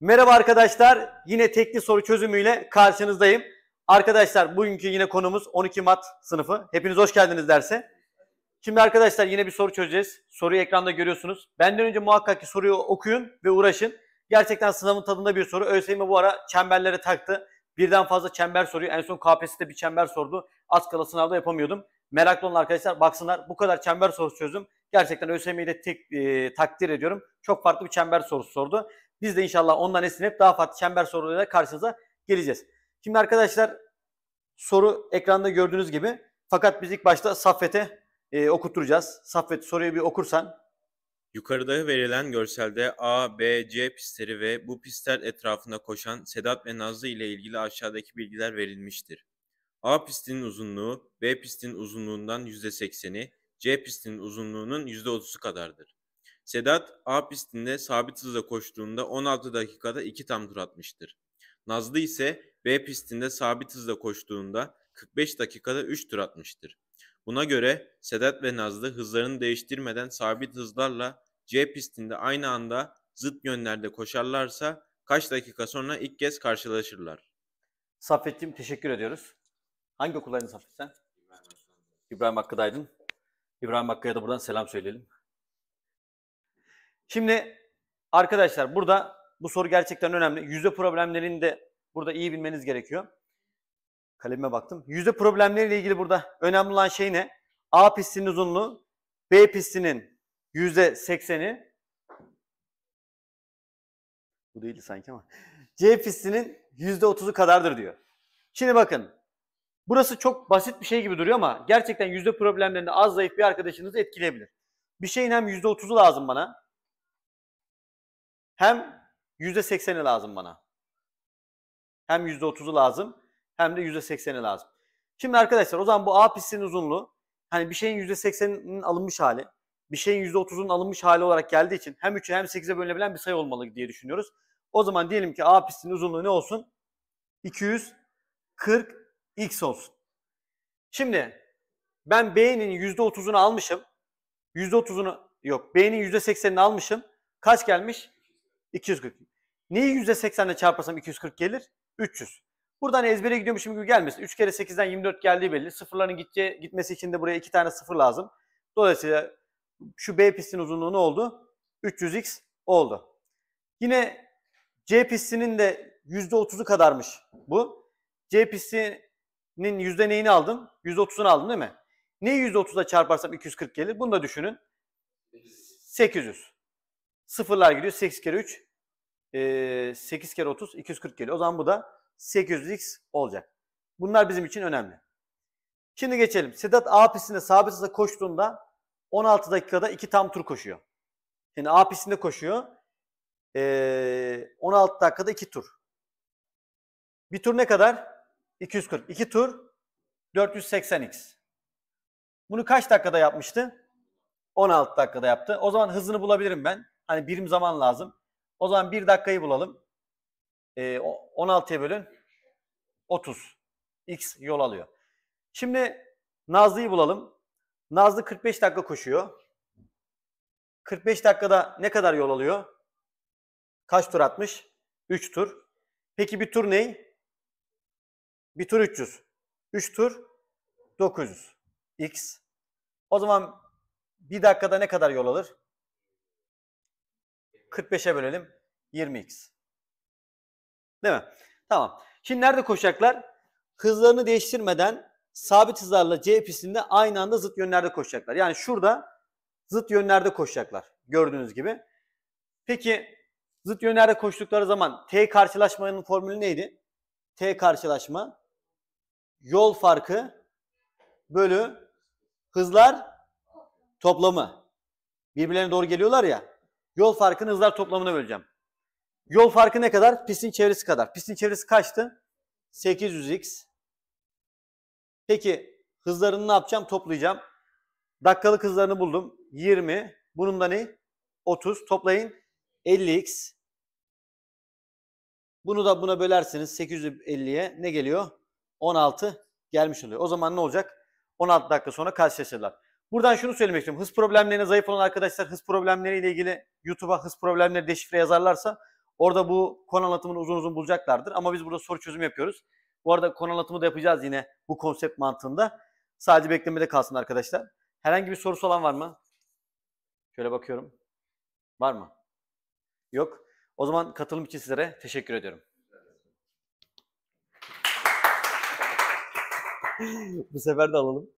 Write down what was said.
Merhaba arkadaşlar. Yine tekli soru çözümüyle karşınızdayım. Arkadaşlar bugünkü yine konumuz 12 mat sınıfı. Hepiniz hoş geldiniz derse. Şimdi arkadaşlar yine bir soru çözeceğiz. Soruyu ekranda görüyorsunuz. Benden önce muhakkak ki soruyu okuyun ve uğraşın. Gerçekten sınavın tadında bir soru. ÖSYM bu ara çemberlere taktı. Birden fazla çember soruyor. En son KPSS'de bir çember sordu. Az kala sınavda yapamıyordum. Meraklı olan arkadaşlar baksınlar. Bu kadar çember sorusu çözdüm. Gerçekten ÖSYM'yi de tek, e, takdir ediyorum. Çok farklı bir çember sorusu sordu. Biz de inşallah ondan esinleyip daha farklı çember sorularıyla karşınıza geleceğiz. Şimdi arkadaşlar soru ekranda gördüğünüz gibi fakat biz ilk başta Saffet'e e, okuturacağız. Saffet soruyu bir okursan. Yukarıda verilen görselde A, B, C pistleri ve bu pistler etrafında koşan Sedat ve Nazlı ile ilgili aşağıdaki bilgiler verilmiştir. A pistinin uzunluğu B pistinin uzunluğundan %80'i, C pistinin uzunluğunun %30'u kadardır. Sedat A pistinde sabit hızla koştuğunda 16 dakikada 2 tam tur atmıştır. Nazlı ise B pistinde sabit hızla koştuğunda 45 dakikada 3 tur atmıştır. Buna göre Sedat ve Nazlı hızlarını değiştirmeden sabit hızlarla C pistinde aynı anda zıt yönlerde koşarlarsa kaç dakika sonra ilk kez karşılaşırlar? Saffet'cim teşekkür ediyoruz. Hangi okuldaydın Saffet sen? İbrahim Hakkı'daydın. İbrahim Hakkı'ya da buradan selam söyleyelim. Şimdi arkadaşlar burada bu soru gerçekten önemli. Yüzde problemlerini de burada iyi bilmeniz gerekiyor. Kalemime baktım. Yüzde problemleriyle ilgili burada önemli olan şey ne? A pistinin uzunluğu, B pistinin yüzde sekseni. Bu değildi sanki ama. C pistinin yüzde otuzu kadardır diyor. Şimdi bakın. Burası çok basit bir şey gibi duruyor ama gerçekten yüzde problemlerinde az zayıf bir arkadaşınızı etkileyebilir. Bir şeyin hem yüzde otuzu lazım bana. Hem %80'i lazım bana. Hem %30'u lazım hem de %80'i lazım. Şimdi arkadaşlar o zaman bu A pistin uzunluğu hani bir şeyin %80'inin alınmış hali, bir şeyin %30'unun alınmış hali olarak geldiği için hem 3'e hem 8'e bölünebilen bir sayı olmalı diye düşünüyoruz. O zaman diyelim ki A pistin uzunluğu ne olsun? 240x olsun. Şimdi ben B'nin %30'unu almışım. %30'unu yok B'nin %80'ini almışım. Kaç gelmiş? 240. Neyi %80 ile çarparsam 240 gelir? 300. Buradan ezbere gidiyormuşum gibi gelmesin. 3 kere 8'den 24 geldiği belli. Sıfırların gitce, gitmesi için de buraya 2 tane sıfır lazım. Dolayısıyla şu B pistin uzunluğu ne oldu? 300x oldu. Yine C pistinin de %30'u kadarmış bu. C pistinin yüzde neyini aldım? %30'unu aldım değil mi? Neyi %30'a çarparsam 240 gelir? Bunu da düşünün. 800. Sıfırlar gidiyor. 8 kere 3 8 e, kere 30 240 geliyor. O zaman bu da 800x olacak. Bunlar bizim için önemli. Şimdi geçelim. Sedat A pistinde sabit hızla koştuğunda 16 dakikada 2 tam tur koşuyor. Şimdi A pistinde koşuyor. Ee, 16 dakikada 2 tur. Bir tur ne kadar? 240. 2 tur 480x. Bunu kaç dakikada yapmıştı? 16 dakikada yaptı. O zaman hızını bulabilirim ben. Hani birim zaman lazım. O zaman bir dakikayı bulalım. E, ee, 16'ya bölün. 30. X yol alıyor. Şimdi Nazlı'yı bulalım. Nazlı 45 dakika koşuyor. 45 dakikada ne kadar yol alıyor? Kaç tur atmış? 3 tur. Peki bir tur ney? Bir tur 300. 3 tur 900. X. O zaman bir dakikada ne kadar yol alır? 45'e bölelim 20x. Değil mi? Tamam. Şimdi nerede koşacaklar? Hızlarını değiştirmeden sabit hızlarla C pistinde aynı anda zıt yönlerde koşacaklar. Yani şurada zıt yönlerde koşacaklar. Gördüğünüz gibi. Peki zıt yönlerde koştukları zaman T karşılaşmanın formülü neydi? T karşılaşma yol farkı bölü hızlar toplamı. Birbirlerine doğru geliyorlar ya. Yol farkını hızlar toplamına böleceğim. Yol farkı ne kadar? Pistin çevresi kadar. Pistin çevresi kaçtı? 800x. Peki hızlarını ne yapacağım? Toplayacağım. Dakikalık hızlarını buldum. 20. Bunun da ne? 30. Toplayın. 50x. Bunu da buna bölersiniz. 850'ye ne geliyor? 16 gelmiş oluyor. O zaman ne olacak? 16 dakika sonra karşılaşırlar. Buradan şunu söylemek istiyorum. Hız problemlerine zayıf olan arkadaşlar hız problemleriyle ilgili YouTube'a hız problemleri deşifre yazarlarsa orada bu konu anlatımını uzun uzun bulacaklardır. Ama biz burada soru çözüm yapıyoruz. Bu arada konu anlatımı da yapacağız yine bu konsept mantığında. Sadece beklemede kalsın arkadaşlar. Herhangi bir sorusu olan var mı? Şöyle bakıyorum. Var mı? Yok. O zaman katılım için sizlere teşekkür ediyorum. bu sefer de alalım.